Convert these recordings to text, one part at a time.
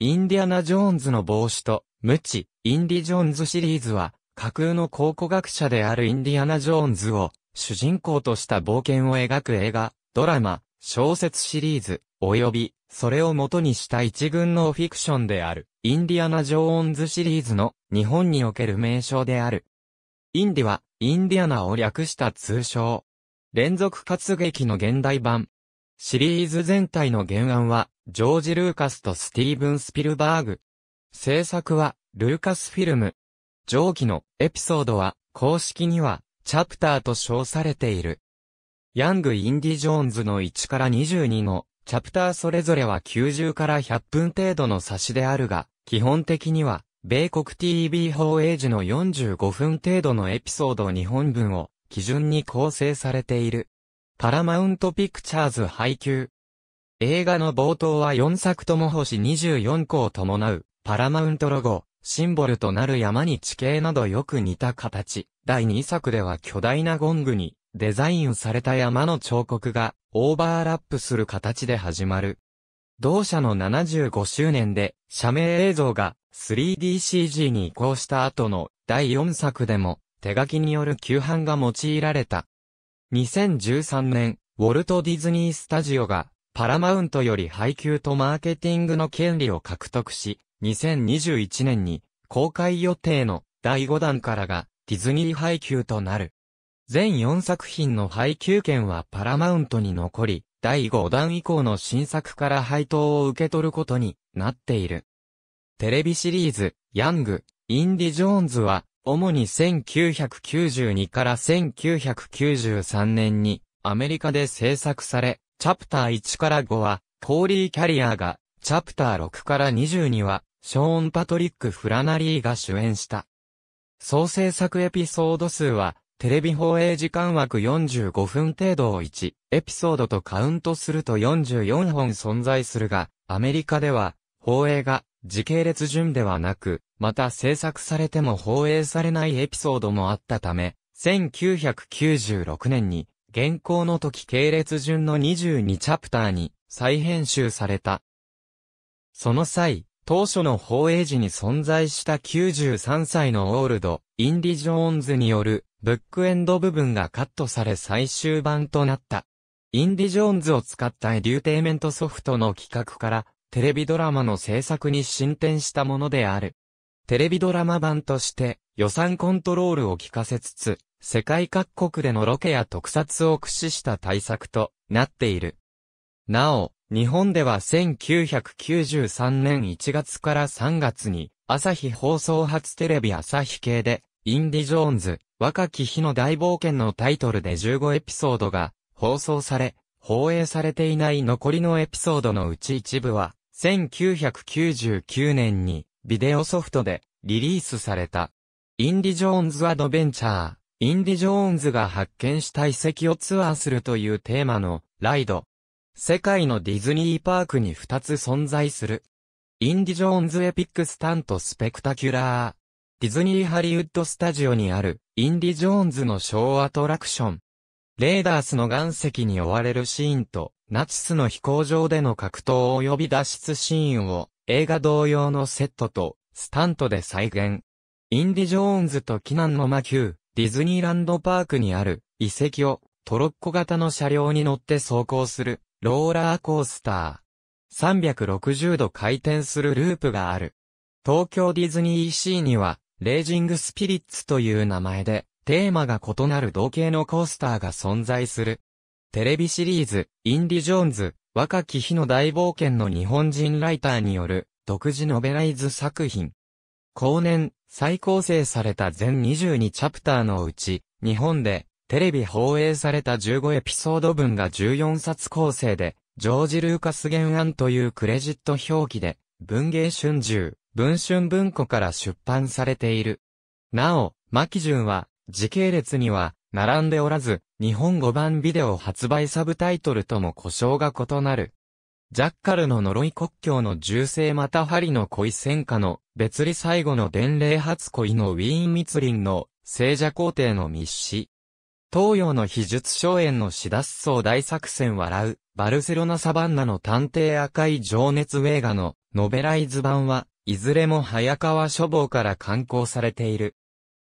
インディアナ・ジョーンズの帽子と、無知、インディ・ジョーンズシリーズは、架空の考古学者であるインディアナ・ジョーンズを、主人公とした冒険を描く映画、ドラマ、小説シリーズ、及び、それを元にした一群のフィクションである、インディアナ・ジョーンズシリーズの日本における名称である。インディは、インディアナを略した通称。連続活劇の現代版。シリーズ全体の原案は、ジョージ・ルーカスとスティーブン・スピルバーグ。制作は、ルーカスフィルム。上記のエピソードは、公式には、チャプターと称されている。ヤング・インディ・ジョーンズの1から22の、チャプターそれぞれは90から100分程度の差しであるが、基本的には、米国 TV 放映時の45分程度のエピソード2本分を、基準に構成されている。パラマウントピクチャーズ配給、映画の冒頭は4作とも星24個を伴う、パラマウントロゴ、シンボルとなる山に地形などよく似た形。第2作では巨大なゴングに、デザインされた山の彫刻が、オーバーラップする形で始まる。同社の75周年で、社名映像が 3DCG に移行した後の第4作でも、手書きによる旧版が用いられた。2013年、ウォルト・ディズニー・スタジオがパラマウントより配給とマーケティングの権利を獲得し、2021年に公開予定の第5弾からがディズニー配給となる。全4作品の配給権はパラマウントに残り、第5弾以降の新作から配当を受け取ることになっている。テレビシリーズ、ヤング、インディ・ジョーンズは、主に1992から1993年にアメリカで制作され、チャプター1から5は、コーリー・キャリアーが、チャプター6から22は、ショーン・パトリック・フラナリーが主演した。総制作エピソード数は、テレビ放映時間枠45分程度を1、エピソードとカウントすると44本存在するが、アメリカでは、放映が、時系列順ではなく、また制作されても放映されないエピソードもあったため、1996年に現行の時系列順の22チャプターに再編集された。その際、当初の放映時に存在した93歳のオールド、インディ・ジョーンズによるブックエンド部分がカットされ最終版となった。インディ・ジョーンズを使ったエデューテイメントソフトの企画からテレビドラマの制作に進展したものである。テレビドラマ版として予算コントロールを効かせつつ、世界各国でのロケや特撮を駆使した対策となっている。なお、日本では1993年1月から3月に、朝日放送初テレビ朝日系で、インディ・ジョーンズ、若き日の大冒険のタイトルで15エピソードが放送され、放映されていない残りのエピソードのうち一部は、1999年にビデオソフトでリリースされた。インディ・ジョーンズ・アドベンチャー、インディ・ジョーンズが発見した遺跡をツアーするというテーマのライド。世界のディズニーパークに2つ存在する。インディ・ジョーンズ・エピック・スタント・スペクタキュラー。ディズニー・ハリウッド・スタジオにあるインディ・ジョーンズのショーアトラクション。レーダースの岩石に追われるシーンと、ナチスの飛行場での格闘及び脱出シーンを映画同様のセットとスタントで再現。インディ・ジョーンズとナ難の魔球、ディズニーランドパークにある遺跡をトロッコ型の車両に乗って走行するローラーコースター。360度回転するループがある。東京ディズニーシーにはレージングスピリッツという名前でテーマが異なる同型のコースターが存在する。テレビシリーズ、インディ・ジョーンズ、若き日の大冒険の日本人ライターによる独自ノベライズ作品。後年、再構成された全22チャプターのうち、日本でテレビ放映された15エピソード分が14冊構成で、ジョージ・ルーカス原案というクレジット表記で、文芸春秋、文春文庫から出版されている。なお、牧順は、時系列には、並んでおらず、日本語版ビデオ発売サブタイトルとも故障が異なる。ジャッカルの呪い国境の銃声また針の恋戦火の別離最後の伝令初恋のウィーン密林の聖者皇帝の密使。東洋の秘術荘園の死脱走大作戦笑う、バルセロナサバンナの探偵赤い情熱映画のノベライズ版は、いずれも早川書房から刊行されている。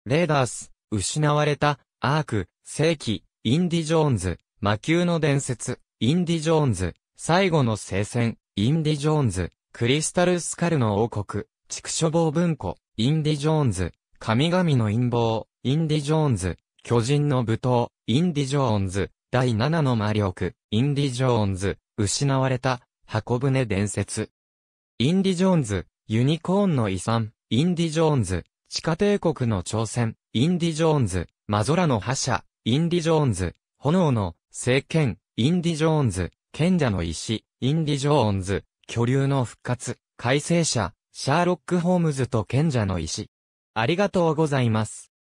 レーダース、失われた、アーク、世紀、インディ・ジョーンズ、魔球の伝説、インディ・ジョーンズ、最後の聖戦、インディ・ジョーンズ、クリスタル・スカルの王国、畜書房文庫、インディ・ジョーンズ、神々の陰謀、インディ・ジョーンズ、巨人の舞踏、インディ・ジョーンズ、第七の魔力、インディ・ジョーンズ、失われた、箱舟伝説。インディ・ジョーンズ、ユニコーンの遺産、インディ・ジョーンズ、地下帝国の挑戦、インディ・ジョーンズ、マゾラの覇者、インディ・ジョーンズ、炎の、聖剣、インディ・ジョーンズ、賢者の石、インディ・ジョーンズ、巨竜の復活、改正者、シャーロック・ホームズと賢者の石。ありがとうございます。